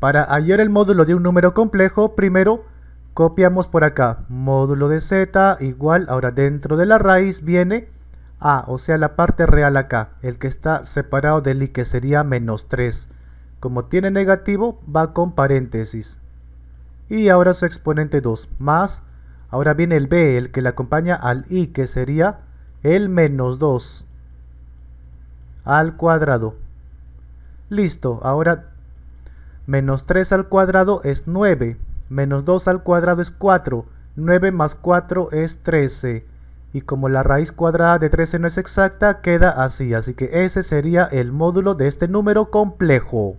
Para hallar el módulo de un número complejo, primero copiamos por acá módulo de z igual, ahora dentro de la raíz viene a, o sea la parte real acá, el que está separado del i que sería menos 3. Como tiene negativo va con paréntesis. Y ahora su exponente 2, más, ahora viene el b, el que le acompaña al i que sería el menos 2 al cuadrado. Listo, ahora Menos 3 al cuadrado es 9. Menos 2 al cuadrado es 4. 9 más 4 es 13. Y como la raíz cuadrada de 13 no es exacta, queda así. Así que ese sería el módulo de este número complejo.